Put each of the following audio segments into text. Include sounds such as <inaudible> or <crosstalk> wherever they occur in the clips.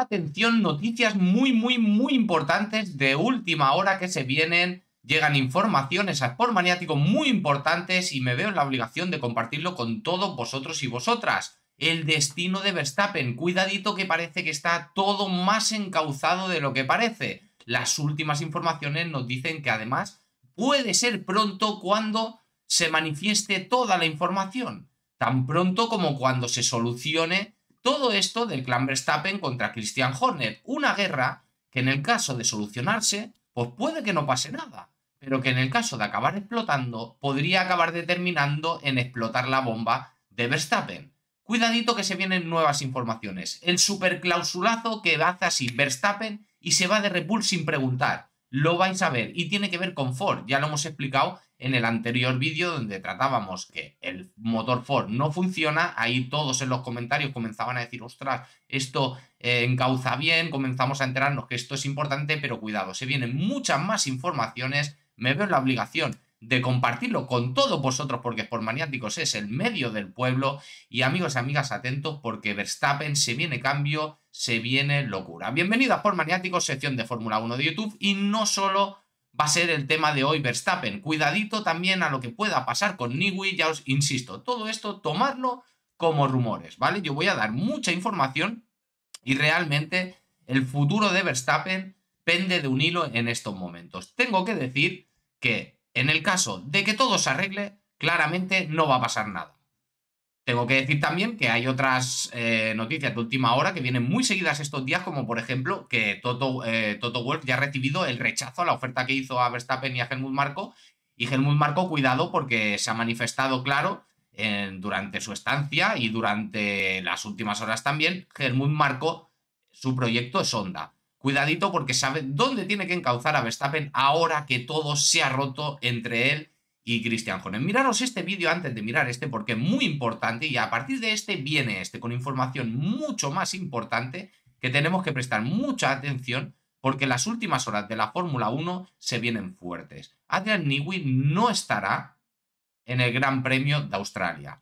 atención, noticias muy, muy, muy importantes de última hora que se vienen. Llegan informaciones a Sport Maniático muy importantes y me veo en la obligación de compartirlo con todos vosotros y vosotras. El destino de Verstappen, cuidadito que parece que está todo más encauzado de lo que parece. Las últimas informaciones nos dicen que además puede ser pronto cuando se manifieste toda la información, tan pronto como cuando se solucione todo esto del clan Verstappen contra Christian Horner, una guerra que en el caso de solucionarse, pues puede que no pase nada, pero que en el caso de acabar explotando, podría acabar determinando en explotar la bomba de Verstappen. Cuidadito que se vienen nuevas informaciones. El superclausulazo que hace así Verstappen y se va de Red sin preguntar lo vais a ver y tiene que ver con Ford. Ya lo hemos explicado en el anterior vídeo donde tratábamos que el motor Ford no funciona. Ahí todos en los comentarios comenzaban a decir, ostras, esto eh, encauza bien, comenzamos a enterarnos que esto es importante, pero cuidado, se vienen muchas más informaciones. Me veo la obligación de compartirlo con todos vosotros porque por maniáticos es el medio del pueblo y amigos y amigas atentos porque Verstappen se viene cambio se viene locura. Bienvenidos por Sport sección de Fórmula 1 de YouTube y no solo va a ser el tema de hoy Verstappen. Cuidadito también a lo que pueda pasar con Niwi, ya os insisto, todo esto tomarlo como rumores, ¿vale? Yo voy a dar mucha información y realmente el futuro de Verstappen pende de un hilo en estos momentos. Tengo que decir que en el caso de que todo se arregle, claramente no va a pasar nada. Tengo que decir también que hay otras eh, noticias de última hora que vienen muy seguidas estos días, como por ejemplo que Toto, eh, Wolf ya ha recibido el rechazo a la oferta que hizo a Verstappen y a Helmut Marco. Y Helmut Marco, cuidado, porque se ha manifestado claro durante su estancia y durante las últimas horas también. Helmut Marco, su proyecto es Honda. Cuidadito porque sabe dónde tiene que encauzar a Verstappen ahora que todo se ha roto entre él y Cristian Jones. Miraros este vídeo antes de mirar este porque es muy importante y a partir de este viene este con información mucho más importante que tenemos que prestar mucha atención porque las últimas horas de la Fórmula 1 se vienen fuertes. Adrian Newey no estará en el Gran Premio de Australia.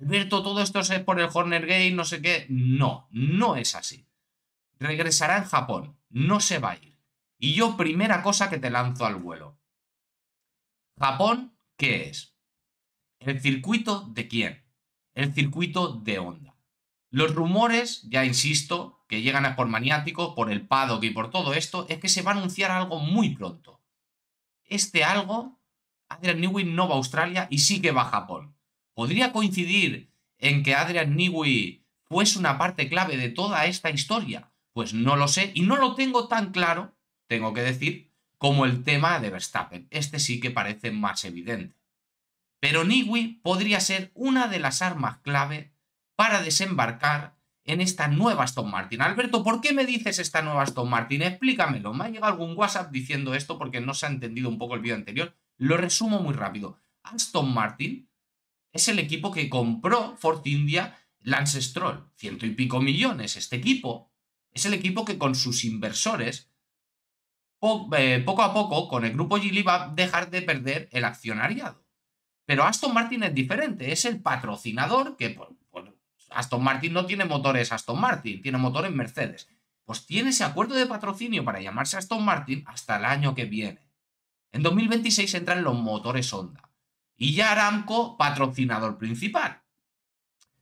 Alberto, todo esto es por el Horner game, no sé qué. No, no es así. Regresará en Japón, no se va a ir. Y yo primera cosa que te lanzo al vuelo. Japón ¿Qué es? ¿El circuito de quién? El circuito de onda. Los rumores, ya insisto, que llegan a por maniático por el paddock y por todo esto, es que se va a anunciar algo muy pronto. Este algo, Adrian Newey no va a Australia y sí que va a Japón. ¿Podría coincidir en que Adrian Newey fuese una parte clave de toda esta historia? Pues no lo sé y no lo tengo tan claro, tengo que decir, como el tema de Verstappen. Este sí que parece más evidente. Pero Niwi podría ser una de las armas clave para desembarcar en esta nueva Aston Martin. Alberto, ¿por qué me dices esta nueva Aston Martin? Explícamelo. Me ha llegado algún WhatsApp diciendo esto porque no se ha entendido un poco el vídeo anterior. Lo resumo muy rápido. Aston Martin es el equipo que compró Ford India Lance Stroll. Ciento y pico millones. Este equipo es el equipo que con sus inversores eh, poco a poco, con el grupo Gili va a dejar de perder el accionariado. Pero Aston Martin es diferente, es el patrocinador que Aston Martin no tiene motores Aston Martin, tiene motores Mercedes. Pues tiene ese acuerdo de patrocinio para llamarse Aston Martin hasta el año que viene. En 2026 entran los motores Honda y ya Aramco patrocinador principal.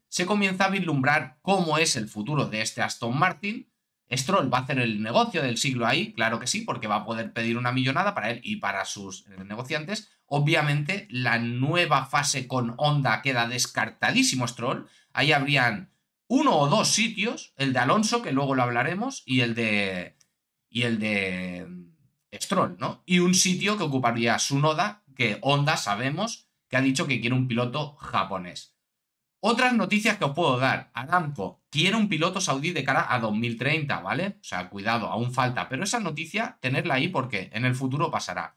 Se comienza a vislumbrar cómo es el futuro de este Aston Martin Stroll va a hacer el negocio del siglo ahí, claro que sí, porque va a poder pedir una millonada para él y para sus eh, negociantes. Obviamente, la nueva fase con Honda queda descartadísimo Stroll. Ahí habrían uno o dos sitios, el de Alonso, que luego lo hablaremos, y el de. y el de. Mm, Stroll, ¿no? Y un sitio que ocuparía Sunoda, que Honda sabemos que ha dicho que quiere un piloto japonés. Otras noticias que os puedo dar. Aramco quiere un piloto saudí de cara a 2030, ¿vale? O sea, cuidado, aún falta. Pero esa noticia, tenerla ahí porque en el futuro pasará.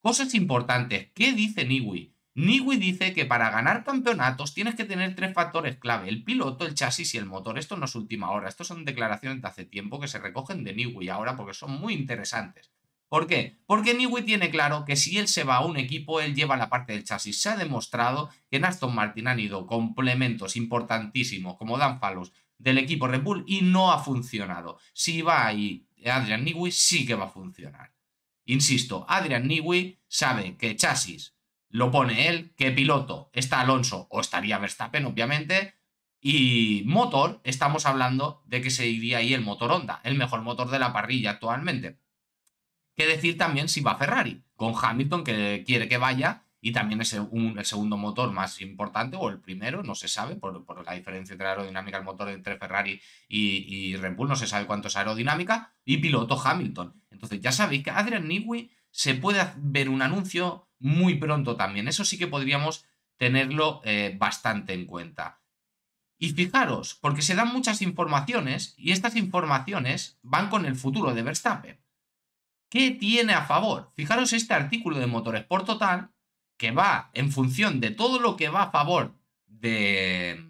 Cosas importantes. ¿Qué dice Niwi? Niwi dice que para ganar campeonatos tienes que tener tres factores clave, el piloto, el chasis y el motor. Esto no es última hora, esto son declaraciones de hace tiempo que se recogen de Niwi ahora porque son muy interesantes. ¿Por qué? Porque Newey tiene claro que si él se va a un equipo, él lleva la parte del chasis. Se ha demostrado que en Aston Martin han ido complementos importantísimos como Dan del equipo Red Bull y no ha funcionado. Si va ahí Adrian Newey, sí que va a funcionar. Insisto, Adrian Newey sabe que chasis lo pone él, que piloto está Alonso o estaría Verstappen, obviamente, y motor, estamos hablando de que se iría ahí el motor Honda, el mejor motor de la parrilla actualmente decir también si va Ferrari, con Hamilton que quiere que vaya y también es el segundo motor más importante o el primero, no se sabe, por, la diferencia entre aerodinámica el motor entre Ferrari y, y, Red Bull, no se sabe cuánto es aerodinámica, y piloto Hamilton. Entonces ya sabéis que Adrian Newey se puede ver un anuncio muy pronto también, eso sí que podríamos tenerlo eh, bastante en cuenta. Y fijaros, porque se dan muchas informaciones y estas informaciones van con el futuro de Verstappen. ¿Qué tiene a favor? Fijaros este artículo de Motorsport Total que va en función de todo lo que va a favor de,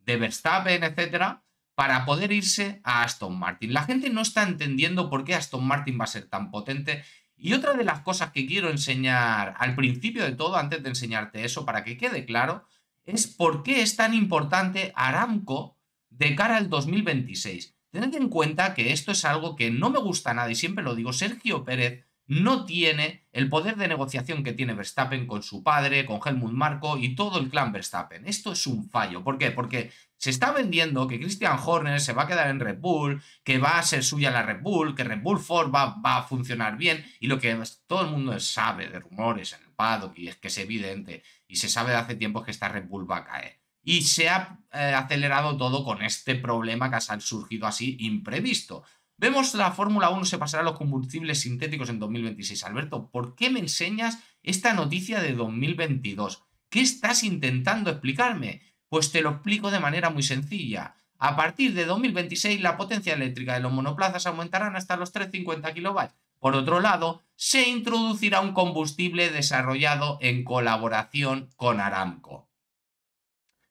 de Verstappen, etcétera, para poder irse a Aston Martin. La gente no está entendiendo por qué Aston Martin va a ser tan potente. Y otra de las cosas que quiero enseñar al principio de todo, antes de enseñarte eso, para que quede claro, es por qué es tan importante Aramco de cara al 2026. Tened en cuenta que esto es algo que no me gusta nada y siempre lo digo, Sergio Pérez no tiene el poder de negociación que tiene Verstappen con su padre, con Helmut Marko y todo el clan Verstappen. Esto es un fallo. ¿Por qué? Porque se está vendiendo que Christian Horner se va a quedar en Red Bull, que va a ser suya la Red Bull, que Red Bull Ford va, a funcionar bien y lo que todo el mundo sabe de rumores en el paddock y es que es evidente y se sabe de hace tiempo que esta Red Bull va a caer. Y se ha eh, acelerado todo con este problema que ha surgido así imprevisto. Vemos la Fórmula 1 se pasará a los combustibles sintéticos en 2026. Alberto, ¿por qué me enseñas esta noticia de 2022? ¿Qué estás intentando explicarme? Pues te lo explico de manera muy sencilla. A partir de 2026 la potencia eléctrica de los monoplazas aumentarán hasta los 350 kW. Por otro lado, se introducirá un combustible desarrollado en colaboración con Aramco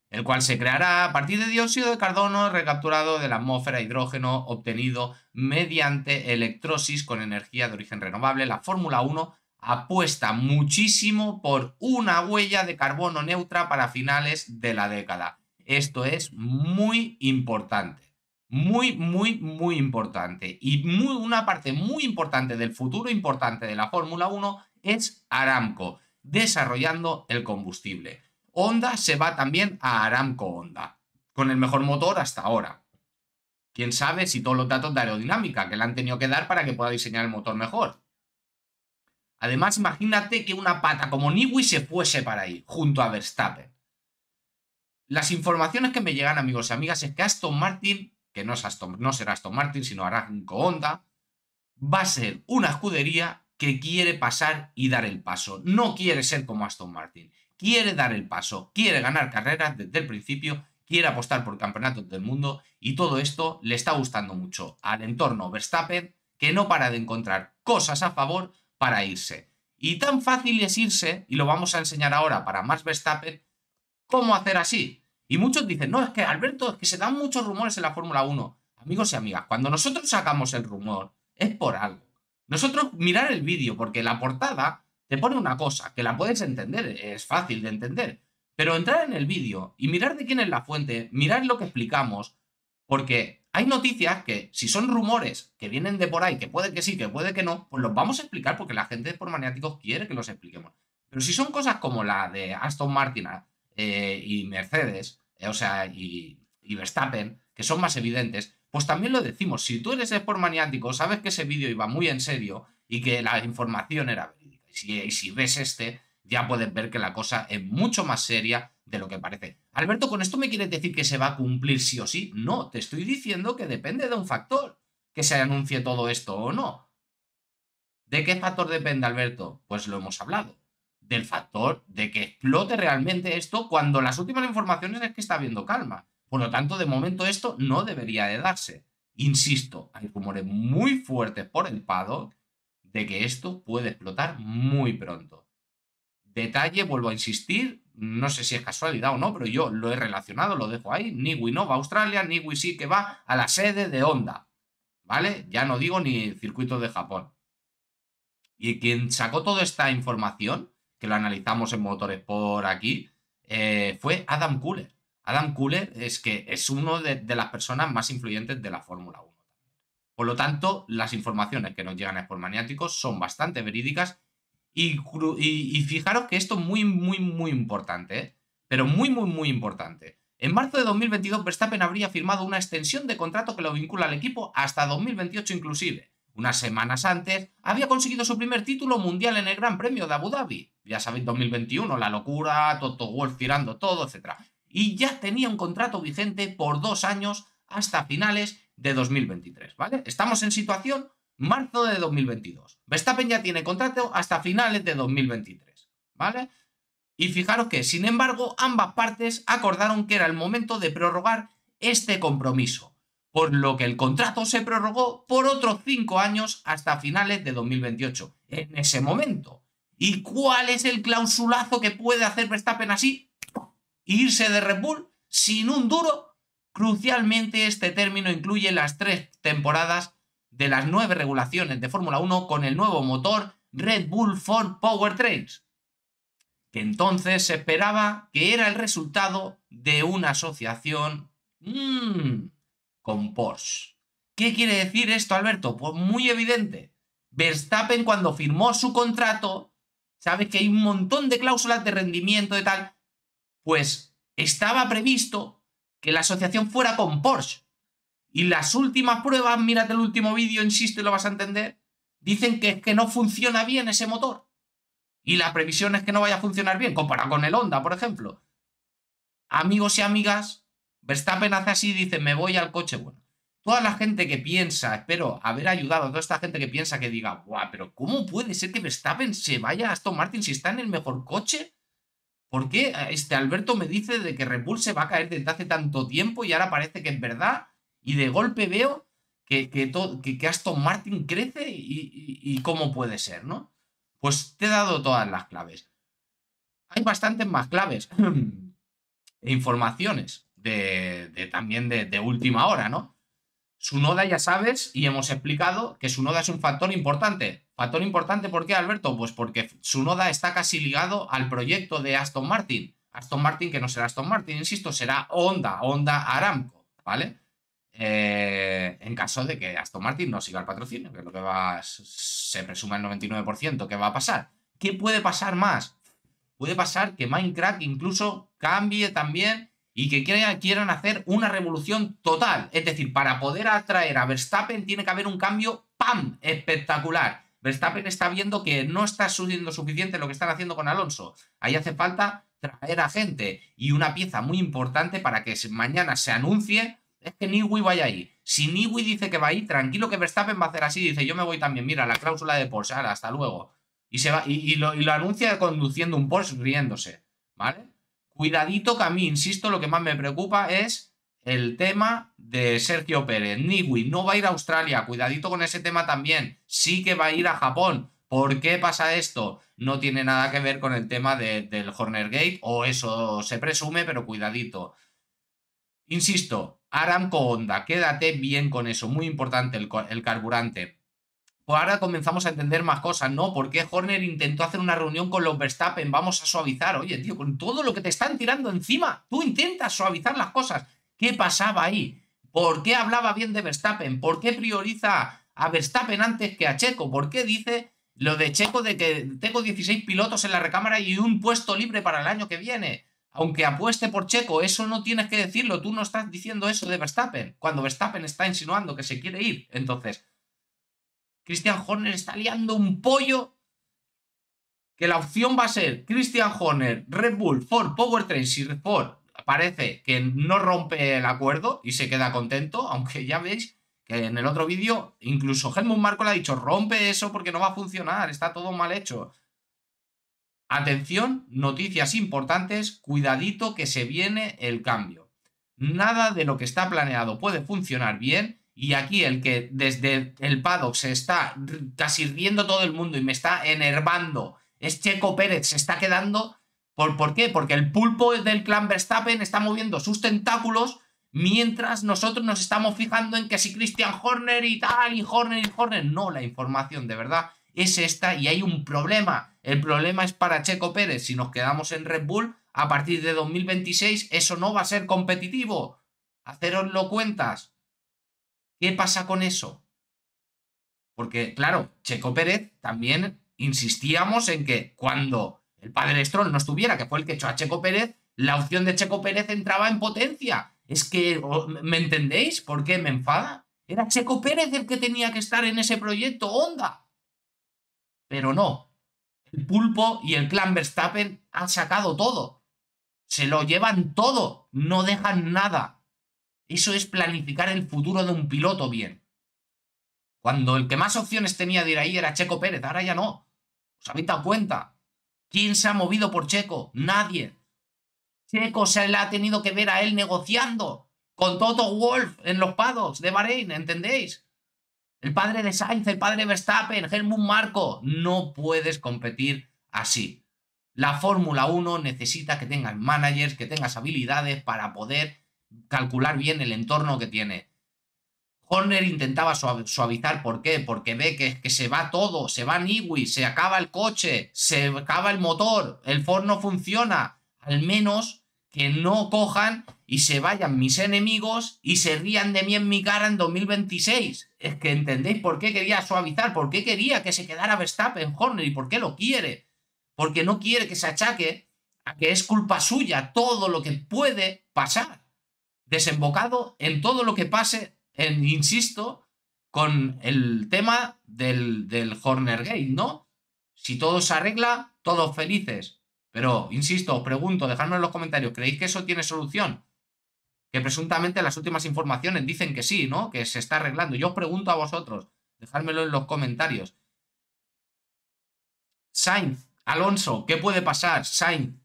el cual se creará a partir de dióxido de carbono recapturado de la atmósfera, hidrógeno obtenido mediante electrosis con energía de origen renovable. La Fórmula 1 apuesta muchísimo por una huella de carbono neutra para finales de la década. Esto es muy importante. Muy, muy, muy importante. Y una parte muy importante del futuro importante de la Fórmula 1 es Aramco, desarrollando el combustible. Honda se va también a Aramco Honda, con el mejor motor hasta ahora. Quién sabe si todos los datos de aerodinámica que le han tenido que dar para que pueda diseñar el motor mejor. Además, imagínate que una pata como Niwi se fuese para ahí, junto a Verstappen. Las informaciones que me llegan, amigos y amigas, es que Aston Martin, que no, es no será Aston Martin, sino Aramco Honda, va a ser una escudería que quiere pasar y dar el paso. No quiere ser como Aston Martin quiere dar el paso, quiere ganar carreras desde el principio, quiere apostar por campeonatos del mundo y todo esto le está gustando mucho al entorno Verstappen que no para de encontrar cosas a favor para irse. Y tan fácil es irse, y lo vamos a enseñar ahora para más Verstappen, cómo hacer así. Y muchos dicen, no, es que Alberto, es que se dan muchos rumores en la Fórmula 1. Amigos y amigas, cuando nosotros sacamos el rumor, es por algo. Nosotros mirar el vídeo, porque la portada te pone una cosa que la puedes entender, es fácil de entender, pero entrar en el vídeo y mirar de quién es la fuente, mirar lo que explicamos, porque hay noticias que si son rumores que vienen de por ahí, que puede que sí, que puede que no, pues los vamos a explicar porque la gente por maniáticos quiere que los expliquemos. Pero si son cosas como la de Aston Martin eh, y Mercedes, eh, o sea, y, Verstappen, que son más evidentes, pues también lo decimos. Si tú eres por maniático, sabes que ese vídeo iba muy en serio y que la información era si, si ves este, ya puedes ver que la cosa es mucho más seria de lo que parece. Alberto, ¿con esto me quieres decir que se va a cumplir sí o sí? No, te estoy diciendo que depende de un factor que se anuncie todo esto o no. ¿De qué factor depende, Alberto? Pues lo hemos hablado. Del factor de que explote realmente esto cuando las últimas informaciones es que está habiendo calma. Por lo tanto, de momento esto no debería de darse. Insisto, hay rumores muy fuertes por el PADO de que esto puede explotar muy pronto. Detalle, vuelvo a insistir, no sé si es casualidad o no, pero yo lo he relacionado, lo dejo ahí. Niwi no va a Australia, Niwi sí que va a la sede de Honda. ¿Vale? Ya no digo ni circuito de Japón. Y quien sacó toda esta información, que la analizamos en Motores por aquí, eh, fue Adam Cooler. Adam Cooler es que es uno de las personas más influyentes de la Fórmula 1. Por lo tanto, las informaciones que nos llegan a por son bastante verídicas y, fijaros que esto es muy, muy, muy importante, ¿eh? pero muy, muy, muy importante. En marzo de 2022, Verstappen habría firmado una extensión de contrato que lo vincula al equipo hasta 2028 inclusive. Unas semanas antes, había conseguido su primer título mundial en el Gran Premio de Abu Dhabi. Ya sabéis, 2021, la locura, Toto Wolf tirando todo, etc. Y ya tenía un contrato vigente por dos años hasta finales de 2023, ¿vale? Estamos en situación marzo de 2022. Verstappen ya tiene contrato hasta finales de 2023, ¿vale? Y fijaros que, sin embargo, ambas partes acordaron que era el momento de prorrogar este compromiso, por lo que el contrato se prorrogó por otros cinco años hasta finales de 2028, en ese momento. ¿Y cuál es el clausulazo que puede hacer Verstappen así? ¿Irse de Red Bull sin un duro Crucialmente, este término incluye las tres temporadas de las nueve regulaciones de Fórmula 1 con el nuevo motor Red Bull Ford Powertrains, que entonces se esperaba que era el resultado de una asociación mm, con Porsche. ¿Qué quiere decir esto, Alberto? Pues muy evidente. Verstappen cuando firmó su contrato, sabes que hay un montón de cláusulas de rendimiento y tal, pues estaba previsto que la asociación fuera con Porsche. Y las últimas pruebas, mírate el último vídeo, insisto y lo vas a entender, dicen que es que no funciona bien ese motor. Y la previsión es que no vaya a funcionar bien, comparado con el Honda, por ejemplo. Amigos y amigas, Verstappen hace así y dice, me voy al coche bueno. Toda la gente que piensa, espero haber ayudado a toda esta gente que piensa que diga, guau, pero ¿cómo puede ser que Verstappen se vaya a Aston Martin si está en el mejor coche? ¿Por qué ah, este Alberto me dice de que Repulse va a caer desde hace tanto tiempo y ahora parece que es verdad? Y de golpe veo que, que, que, Aston Martin crece y, cómo puede ser, ¿no? Pues te he dado todas las claves. Hay bastantes más claves <clears throat> e informaciones de, también de última hora, ¿no? Su noda ya sabes y hemos explicado que su noda es un factor importante. Factor importante, ¿por qué, Alberto? Pues porque su noda está casi ligado al proyecto de Aston Martin. Aston Martin, que no será Aston Martin, insisto, será Honda, Honda Aramco, ¿vale? Eh, en caso de que Aston Martin no siga el patrocinio, que es lo que va, se presume el 99% ¿qué va a pasar. ¿Qué puede pasar más? Puede pasar que Minecraft incluso cambie también y que quieran hacer una revolución total. Es decir, para poder atraer a Verstappen tiene que haber un cambio ¡pam! espectacular. Verstappen está viendo que no está subiendo suficiente lo que están haciendo con Alonso. Ahí hace falta traer a gente y una pieza muy importante para que mañana se anuncie es que Niwi vaya ahí. Si Niwi dice que va ahí, tranquilo que Verstappen va a hacer así. Dice, yo me voy también, mira, la cláusula de Porsche, hasta luego. Y, se va, lo, y lo anuncia conduciendo un Porsche riéndose, ¿vale? Cuidadito que a mí, insisto, lo que más me preocupa es el tema de Sergio Pérez. Niwi no va a ir a Australia, cuidadito con ese tema también. Sí que va a ir a Japón. ¿Por qué pasa esto? No tiene nada que ver con el tema del Horner Gate, o eso se presume, pero cuidadito. Insisto, Aramco Honda, quédate bien con eso, muy importante el, el carburante. Pues ahora comenzamos a entender más cosas, ¿no? ¿Por qué Horner intentó hacer una reunión con los Verstappen? Vamos a suavizar, oye, tío, con todo lo que te están tirando encima, tú intentas suavizar las cosas. ¿Qué pasaba ahí? ¿Por qué hablaba bien de Verstappen? ¿Por qué prioriza a Verstappen antes que a Checo? ¿Por qué dice lo de Checo de que tengo 16 pilotos en la recámara y un puesto libre para el año que viene? Aunque apueste por Checo, eso no tienes que decirlo, tú no estás diciendo eso de Verstappen, cuando Verstappen está insinuando que se quiere ir. Entonces, Christian Horner está liando un pollo que la opción va a ser Christian Horner, Red Bull, Ford, Powertrain. Si Ford parece que no rompe el acuerdo y se queda contento, aunque ya veis que en el otro vídeo incluso Helmut Marco le ha dicho rompe eso porque no va a funcionar, está todo mal hecho. Atención, noticias importantes, cuidadito que se viene el cambio. Nada de lo que está planeado puede funcionar bien y aquí el que desde el paddock se está casi riendo todo el mundo y me está enervando es Checo Pérez, se está quedando. ¿Por, ¿Por qué? Porque el pulpo del clan Verstappen está moviendo sus tentáculos mientras nosotros nos estamos fijando en que si Christian Horner y tal, y Horner y Horner. No, la información de verdad es esta y hay un problema. El problema es para Checo Pérez. Si nos quedamos en Red Bull, a partir de 2026 eso no va a ser competitivo. Haceroslo cuentas. ¿Qué pasa con eso? Porque, claro, Checo Pérez también insistíamos en que cuando el padre Stroll no estuviera, que fue el que echó a Checo Pérez, la opción de Checo Pérez entraba en potencia. Es que, ¿me entendéis? ¿Por qué me enfada? Era Checo Pérez el que tenía que estar en ese proyecto onda. Pero no. El pulpo y el clan Verstappen han sacado todo. Se lo llevan todo. No dejan nada. Eso es planificar el futuro de un piloto bien. Cuando el que más opciones tenía de ir ahí era Checo Pérez, ahora ya no. ¿Os habéis dado cuenta? ¿Quién se ha movido por Checo? Nadie. Checo se le ha tenido que ver a él negociando con Toto Wolf en los pados de Bahrein, ¿entendéis? El padre de Sainz, el padre de Verstappen, Helmut Marco. No puedes competir así. La Fórmula 1 necesita que tengas managers, que tengas habilidades para poder calcular bien el entorno que tiene. Horner intentaba suavizar, ¿por qué? Porque ve que, que se va todo, se va Niwi, se acaba el coche, se acaba el motor, el forno funciona. Al menos que no cojan y se vayan mis enemigos y se rían de mí en mi cara en 2026. Es que entendéis por qué quería suavizar, por qué quería que se quedara Verstappen Horner y por qué lo quiere. Porque no quiere que se achaque a que es culpa suya todo lo que puede pasar desembocado en todo lo que pase, en, insisto, con el tema del, del Horner Gate, ¿no? Si todo se arregla, todos felices. Pero, insisto, os pregunto, dejadme en los comentarios, ¿creéis que eso tiene solución? Que presuntamente las últimas informaciones dicen que sí, ¿no? Que se está arreglando. Yo os pregunto a vosotros, dejármelo en los comentarios. Sainz, Alonso, ¿qué puede pasar? Sainz,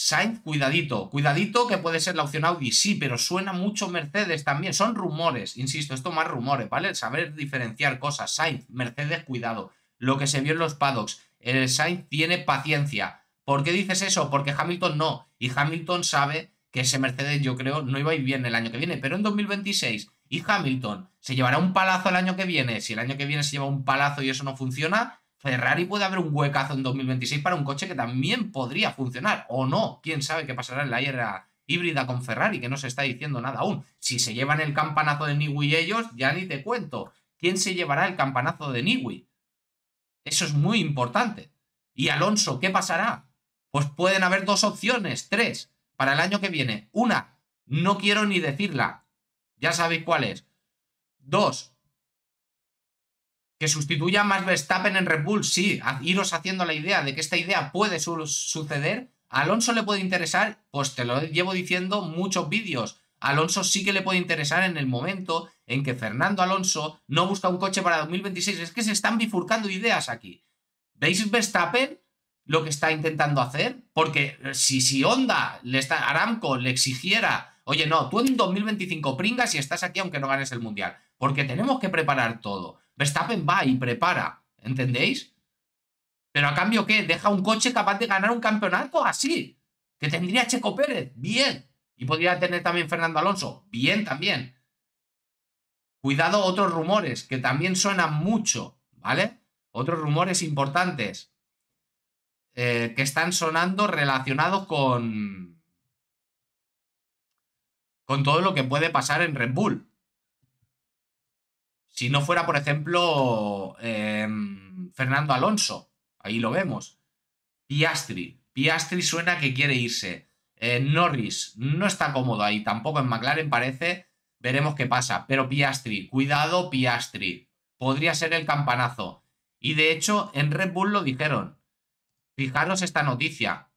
Sainz, cuidadito, cuidadito que puede ser la opción Audi, sí, pero suena mucho Mercedes también. Son rumores, insisto, esto más rumores, ¿vale? saber diferenciar cosas. Sainz, Mercedes, cuidado. Lo que se vio en los paddocks, el eh, Sainz tiene paciencia. ¿Por qué dices eso? Porque Hamilton no. Y Hamilton sabe que ese Mercedes, yo creo, no iba a ir bien el año que viene, pero en 2026. Y Hamilton se llevará un palazo el año que viene. Si el año que viene se lleva un palazo y eso no funciona, Ferrari puede haber un huecazo en 2026 para un coche que también podría funcionar, o no. Quién sabe qué pasará en la era híbrida con Ferrari, que no se está diciendo nada aún. Si se llevan el campanazo de Niwi ellos, ya ni te cuento. ¿Quién se llevará el campanazo de Niwi? Eso es muy importante. ¿Y Alonso, qué pasará? Pues pueden haber dos opciones, tres, para el año que viene. Una, no quiero ni decirla. Ya sabéis cuál es. Dos, que sustituya a Max Verstappen en Red Bull, sí, iros haciendo la idea de que esta idea puede suceder. A Alonso le puede interesar, pues te lo llevo diciendo muchos vídeos. Alonso sí que le puede interesar en el momento en que Fernando Alonso no busca un coche para 2026. Es que se están bifurcando ideas aquí. ¿Veis Verstappen lo que está intentando hacer? Porque eh, si, si Honda, le está, Aramco le exigiera, oye, no, tú en 2025 pringas y estás aquí aunque no ganes el Mundial. Porque tenemos que preparar todo. Verstappen va y prepara, ¿entendéis? Pero a cambio, ¿qué? Deja un coche capaz de ganar un campeonato así. Que tendría Checo Pérez, bien. Y podría tener también Fernando Alonso, bien también. Cuidado otros rumores que también suenan mucho, ¿vale? Otros rumores importantes eh, que están sonando relacionados con con todo lo que puede pasar en Red Bull. Si no fuera, por ejemplo, em, Fernando Alonso, ahí lo vemos. Piastri, Piastri suena que quiere irse. Eh, Norris no está cómodo ahí, tampoco en McLaren parece. Veremos qué pasa. Pero Piastri, cuidado Piastri, podría ser el campanazo. Y de hecho, en Red Bull lo dijeron. Fijaros esta noticia.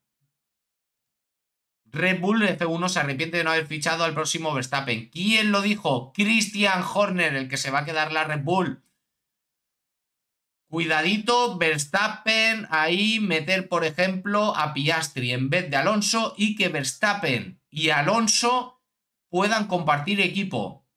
Red Bull F1 se arrepiente de no haber fichado al próximo Verstappen. ¿Quién lo dijo? Christian Horner, el que se va a quedar la Red Bull. Cuidadito, Verstappen ahí meter, por ejemplo, a Piastri en vez de Alonso y que Verstappen y Alonso puedan compartir equipo.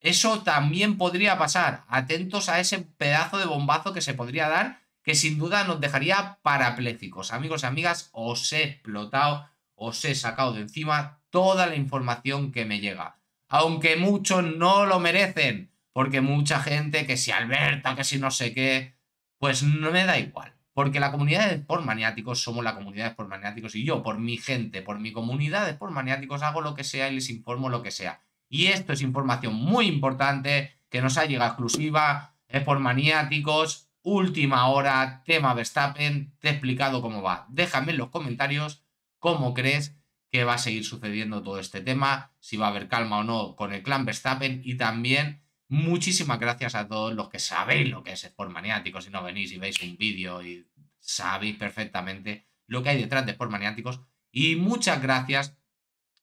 Eso también podría pasar. Atentos a ese pedazo de bombazo que se podría dar, que sin duda nos dejaría parapléjicos. Amigos y amigas, os he explotado os he sacado de encima toda la información que me llega. Aunque muchos no lo merecen, porque mucha gente que si Alberta, que si no sé qué, pues no me da igual. Porque la comunidad de Sport Maniáticos somos la comunidad de Sport Maniáticos y yo, por mi gente, por mi comunidad de Sport Maniáticos, hago lo que sea y les informo lo que sea. Y esto es información muy importante que nos ha llegado exclusiva, por Maniáticos, última hora, tema Verstappen, te he explicado cómo va. Déjame en los comentarios ¿Cómo crees que va a seguir sucediendo todo este tema? Si va a haber calma o no con el clan Verstappen y también muchísimas gracias a todos los que sabéis lo que es Sport Maniático. Si no venís y veis un vídeo y sabéis perfectamente lo que hay detrás de Sport Maniáticos. Y muchas gracias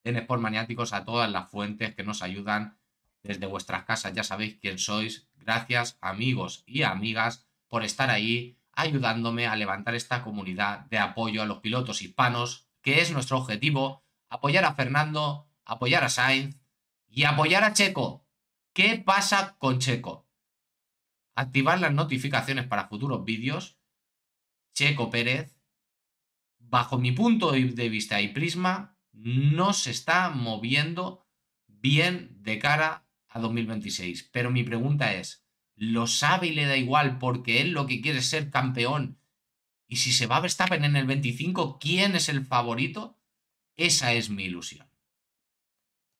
en Sport Maniáticos a todas las fuentes que nos ayudan desde vuestras casas. Ya sabéis quién sois. Gracias amigos y amigas por estar ahí ayudándome a levantar esta comunidad de apoyo a los pilotos hispanos que es nuestro objetivo, apoyar a Fernando, apoyar a Sainz y apoyar a Checo. ¿Qué pasa con Checo? Activar las notificaciones para futuros vídeos. Checo Pérez, bajo mi punto de vista y prisma, no se está moviendo bien de cara a 2026. Pero mi pregunta es, ¿lo sabe y le da igual porque él lo que quiere es ser campeón y si se va a Verstappen en el 25, ¿quién es el favorito? Esa es mi ilusión.